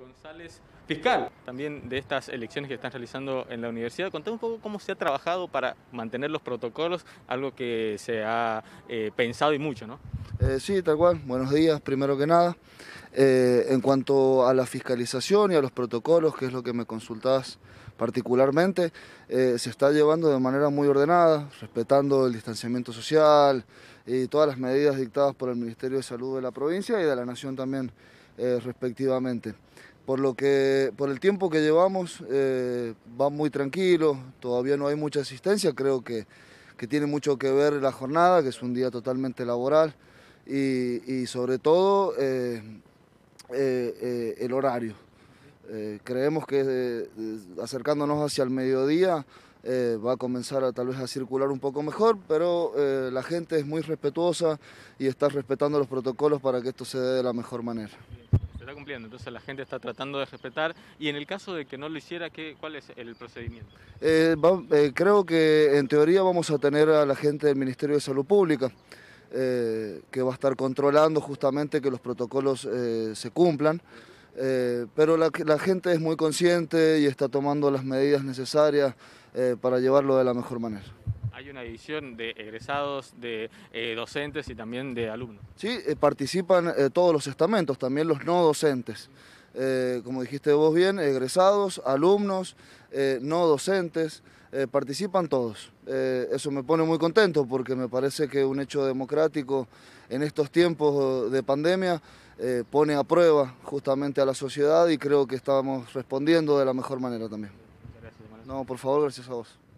González, fiscal también de estas elecciones que están realizando en la universidad. Contame un poco cómo se ha trabajado para mantener los protocolos, algo que se ha eh, pensado y mucho, ¿no? Eh, sí, tal cual. Buenos días, primero que nada. Eh, en cuanto a la fiscalización y a los protocolos, que es lo que me consultás particularmente, se está llevando de manera muy ordenada, respetando el distanciamiento social y todas las medidas dictadas por el Ministerio de Salud de la provincia y de la Nación también. Eh, respectivamente. Por lo que, por el tiempo que llevamos, eh, va muy tranquilo, todavía no hay mucha asistencia, creo que, tiene mucho que ver la jornada, que es un día totalmente laboral, y, sobre todo eh, el horario. creemos que acercándonos hacia el mediodía, va a comenzar a, tal vez a circular un poco mejor, pero la gente es muy respetuosa y está respetando los protocolos para que esto se dé de la mejor manera cumpliendo. Entonces la gente está tratando de respetar y en el caso de que no lo hiciera, ¿qué, ¿cuál es el procedimiento? Eh, eh, creo que en teoría vamos a tener a la gente del Ministerio de Salud Pública. Eh, que va a estar controlando justamente que los protocolos se cumplan. pero la, la, gente es muy consciente y está tomando las medidas necesarias para llevarlo de la mejor manera una división de egresados, de eh, docentes y también de alumnos. Sí, eh, participan eh, todos los estamentos, también los no docentes. como dijiste vos bien, egresados, alumnos, no docentes, participan todos. eso me pone muy contento porque me parece que un hecho democrático en estos tiempos de pandemia pone a prueba justamente a la sociedad y creo que estamos respondiendo de la mejor manera también. Gracias, no, por favor, gracias a vos.